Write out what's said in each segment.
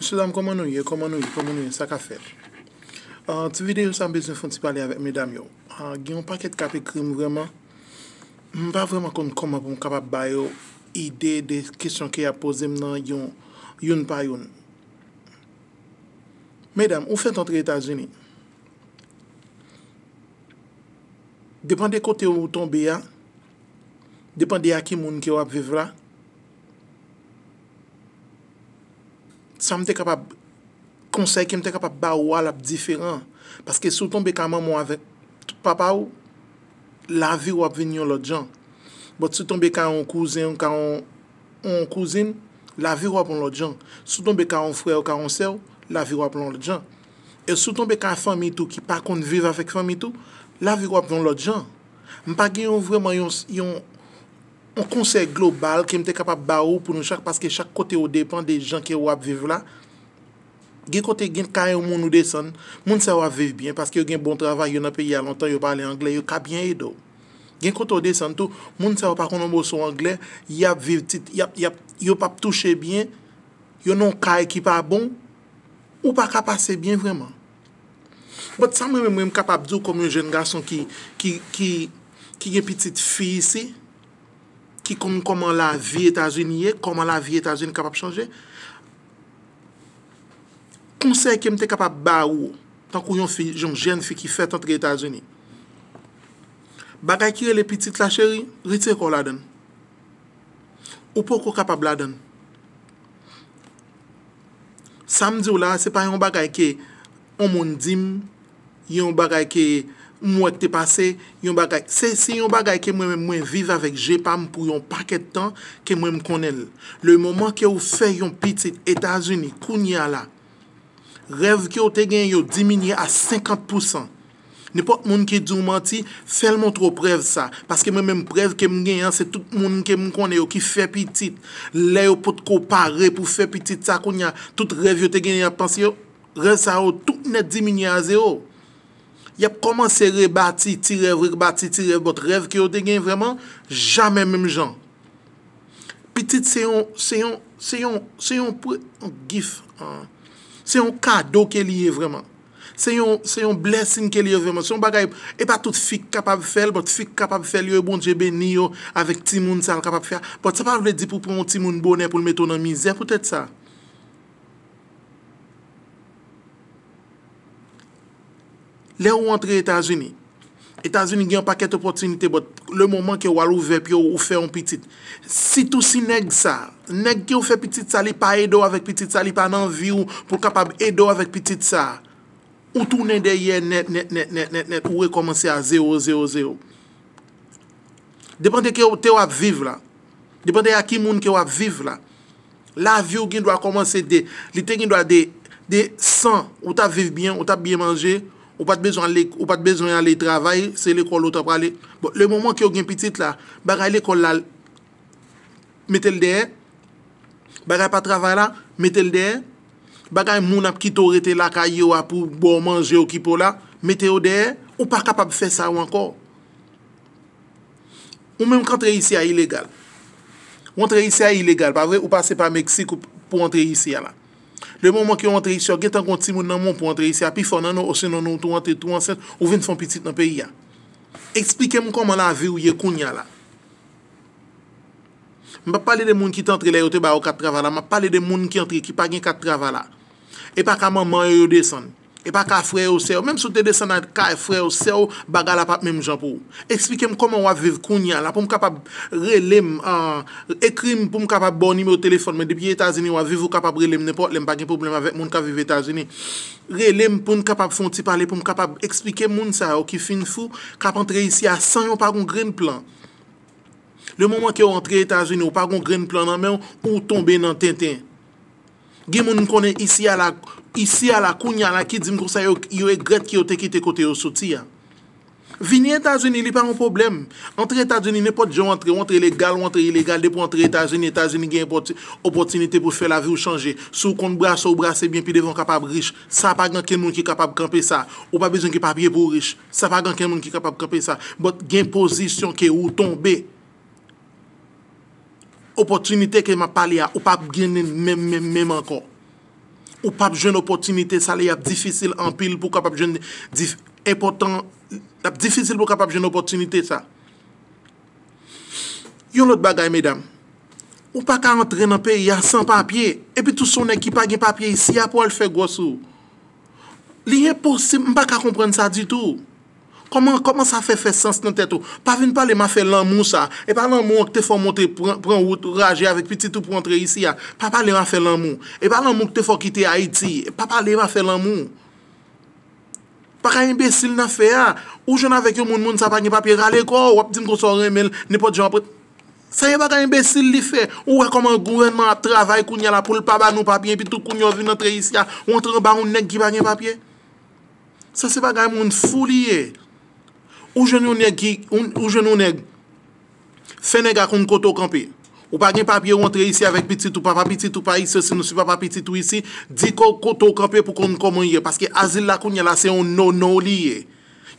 Mr. Dam, koman nou ye? Koman nou ye? Koman nou ye? Sa ka fer? Ti videyo sa mbezoun foun ti pale avek, medam yo. Gyon ah, paket kape krim vreman. Mpa vreman kon koman pou m kapap bayo ide de kishon ke ya pose m nan yon, yon pa yon. Medam, ou fènt an tre etajini? Depan de kote ou ou ton be ya, depan de ya ki moun ki wap viv la, Sa mte kapab konsey ki mte kapab ba wala ap diferan. Paske sou ton beka maman avek papa ou, lavi wap vinyon lot jan. Bot sou ton beka an kouzin, an kouzin, lavi wap vinyon lot jan. Sou ton beka an fwèw, an kouzin, lavi wap vinyon lot jan. E sou ton beka an fami tou ki pa kon vive avèk fami tou, lavi wap vinyon lot jan. Mpa gen yon vwe man yon... On konse global kem te kapap ba ou pou nou chak Paske chak kote ou depan de jan ke wap viv la Gen kote gen kare ou moun ou desan Moun se wap viv bien Paske yo gen bon travay Yo nan pe ya lontan Yo pale angle Yo ka bien edo Gen kote ou desan tou Moun se wap akon anbo sou angle Yo wap touche bien Yo nan kare ki pa bon Ou pa ka pase bien vreman But sa mwen mwen mwen kapap zou Kome yon jen gason ki Ki gen pitit fi yisi ki kon konman la vi Etazeni ye, konman la vi Etazeni kapap chanje. Konseye kem te kapap ba ou, tankou yon jen fi ki fet antre Etazeni. Bagay ki re le piti tlacheri, rite kon la den. Ou pou kon kapap la den. Samdi ou la, se pa yon bagay ki omoun dim, yon bagay ki Mwen te pase, yon bagay. Se yon bagay ke mwen mwen vive avek jepam pou yon paket tan, ke mwen mkonel. Le mounman ke ou fe yon pitit Etasuni, koun ya la. Rev ki ou te gen yo, diminye a 50%. Ne pot moun ki doun manti, fel moun tro prez sa. Paske mwen mwen mprez ke mwen gen, se tout moun ke mwen konen yo ki fe pitit. Le yo pot ko pare pou fe pitit sa koun ya. Tout rev yo te gen yo, pensi yo. Rev sa yo, tout net diminye a 0%. Y ap komanse rebati, ti rev, rebati, ti rev, bot rev ki yo degen vreman, jame menm jan. Pitit se yon, se yon, se yon, se yon pre, gif, se yon kado ke liye vreman, se yon, se yon blessing ke liye vreman, se yon bagay, epa tout fik kapab fel, bot fik kapab fel, yo e bon dje beni yo, avek ti moun sal kapab fel, bot se pa vle di pou pou moun ti moun bonen pou lmeton nan mizè, pwetet sa. Le ou antre Etats-Unis. Etats-Unis gen pa ket opotinite bot. Le moman ke ou al ou vep yo ou fe yon pitit. Si tou si neg sa. Neg ke ou fe pitit sa li pa edo avèk pitit sa. Li pa nan vi ou pou kapab edo avèk pitit sa. Ou tou nende ye net net net net net net. Ou e komanse a zero zero zero. Depande ke ou te wap viv la. Depande a ki moun ke wap viv la. La vi ou gen do a komanse de. Li te gen do a de san. Ou ta viv bien. Ou ta biye manje. Ou pat bezon an le travay, se bon, le kon loutan prale. Le mouman ki yo gen pitit la, bagay le kon lal, metel dey, bagay pat travay la, metel dey, bagay moun ap kito rete la, kaya yo apou, bon manje ou kipo la, metel dey, ou pa kapab fè sa ou ankon. Ou mèm ki antre yisi a ilegal, ou antre yisi a ilegal, pa vre ou pa se pa Meksik pou antre yisi a la. Le moun moun ki yon antre isyo, gen tan konti moun nan moun pou antre isyo, api fon nan nou, osen nan nou, tou antre tou anset, ou ven fon pitit nan peyi ya. Eksplike moun koman la avi ou ye koun ya la. Mwa pale de moun ki tan tre le yo te ba yo kat travala, mwa pale de moun ki antre ki pa gen kat travala. E pa kaman man yo de son. E pa ka fre ou se ou, menm sou te de sanat ka e fre ou se ou, baga la pap menm jan pou. Ekspikem koman waviv koun yan la pou m kapab re lem, uh, ekrim pou m kapab boni me ou telefon. Men debi Etazeni waviv ou kapab relem nepot, lem pa gen problem avek moun ka vive Etazeni. Re lem pou m kapab fonti pale pou m kapab ekspikem moun sa ou ki fin fou, kap entre isi a san yon pa gon gren plan. Le mouman ki yo entre Etazeni ou pa gon gren plan nan men ou tombe nan ten ten. Gen moun konen isi ala kounya la ki di mkousa yo e gret ki yo te kite kote yo soti ya. Vini etajeni li pa moun problem. Entre etajeni ne pot jo antre, antre ilegal, antre ilegal. Depo antre etajeni, etajeni gen opotinite pou fè la vi ou chanje. Sou kon brase ou brase bien pi devon kapab rish. Sa pa gen ken moun ki kapab kampe sa. Ou pa bezon ki papye pou rish. Sa pa gen ken moun ki kapab kampe sa. Bot gen posisyon ki ou tombe. Opotunite ke ma pali a, ou pa genen men men men men man kon. Ou pa gen opotunite sa li ap difisil an pil pou ka pa gen opotunite sa. Yon lot bagay, medam. Ou pa ka entre nan pe, ya san papye, e pi tout son ek ki pa gen papye isi, ya pou al fe gwa sou. Li e posib, m pa ka kompren sa di tou. Koman sa fè fè sens nan tèt ou? Pa vin pa li ma fè lan moun sa? E pa lan moun ki te fò moun te pran wout Ou raje avèk pititou pou antre isi ya? Pa pa li ma fè lan moun? E pa lan moun ki te fò kite Haiti? Pa pa li ma fè lan moun? Pa ka imbesil nan fè ya? Ou jè nan vek yo moun moun sa pa nye papye? Rale kò ou ap di mkò sorè mèl nè pot jòm prit? Sa yè pa ka imbesil li fè? Ou wè koman gwenman travay koun ya la poul pa ba nou papye Pi tout koun yo vin antre isi ya? Ou antre ba ou nek ki pa nye Ou jenou neg, fè neg akoun koto kampe, ou pa gen papye rentre isi avèk piti tou pa, pa piti tou pa isi, si nou si pa pa piti tou isi, di ko koto kampe pou kon komon ye, paske azil la kounye la se yon nou nou li ye,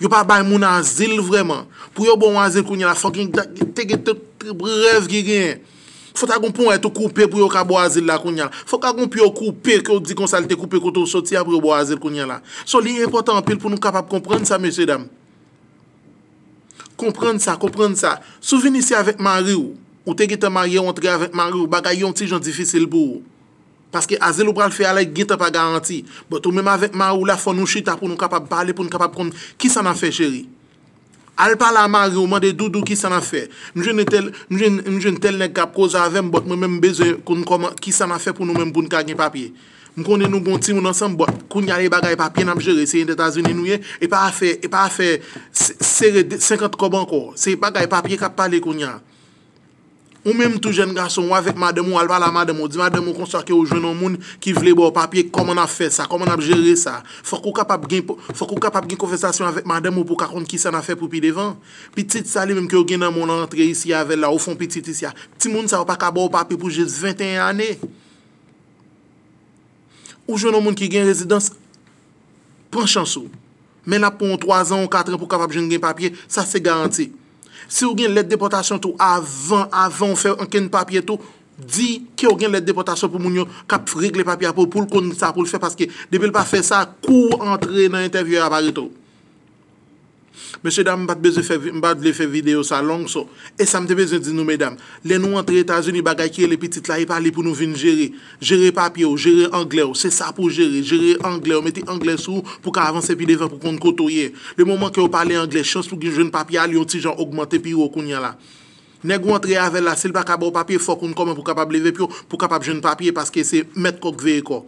yo pa bay moun azil vreman, pou yo bon azil kounye la, fòk gen tege te brev gen, fòk agon pou wè tou koupe pou yo ka bo azil la kounye la, fòk agon pou yo koupe, di kon salte koupe koto soti apre bo azil kounye la, so li yon impotant pil pou nou kapap komprende sa mèche dam, Komprende sa, komprende sa, sou vini si avèk maryou, ou te gite maryou, ontri avèk maryou, bagay yon ti jan difisil pou ou. Paske aze lou pral fè alè, gite pa garanti, bot ou mèm avèk maryou la fon nou chita pou nou kapap bale, pou nou kapap kon, ki san an fè chéri? Al pala maryou, mèm de doudou, ki san an fè? Mwen jen tel nek kap koza avèm, bot mèm mèm beze kon kon, ki san an fè pou nou mèm bun kagne papye? Mkonde nou bon ti moun ansan mbo, koun yale bagay papye nan apjere, se yon detaz yon yon yon, e pa afe, e pa afe, sere 50 kob anko, se bagay papye kap pale koun yon. Ou men mtou jen gason wavet mademo, alpala mademo, di mademo konserke ou jwenon moun ki vle bo papye koman apjere sa, koman apjere sa, fok ou kapap gen konfestasyon avet mademo pou kakonde ki sa nan fe pou pi devan. Pi tit sali menm kyo gen nan moun antre isi ya vel la, ou fon pi tit isi ya, ti moun sa wapakabo papye pou jes 21 ane. Ou jwen nou moun ki gen rezidans, pon chansou. Men ap pon 3 an ou 4 an pou kapap jen gen papye, sa se garanti. Si ou gen let depotasyon tou, avan, avan fe, anken papye tou, di ki ou gen let depotasyon pou moun yo kap frek le papye apou pou l kon sa, pou l fe, paske, depil pa fe sa, kou entre nan intervye apari tou. Mbèche dam, mbète blè fè videyo sa long so. E sa mtè bezè di nou mbèdam, lè nou antre Etats-Unis bagay ki e lè pitit la, e pali pou nou vin jere. Jere papye ou, jere anglè ou, se sa pou jere. Jere anglè ou, mette anglè sou pou ka avanse pi devè pou kon koto ye. Le mouman ki ou pale anglè, chans pou ki jen papye al, yon ti jan augmente pi ou okoun ya la. Nèk ou antre avèl la, sel pa kabou papye, fò kon kom pou kapab leve pi ou pou kapab jen papye, paske se met kok vey ko.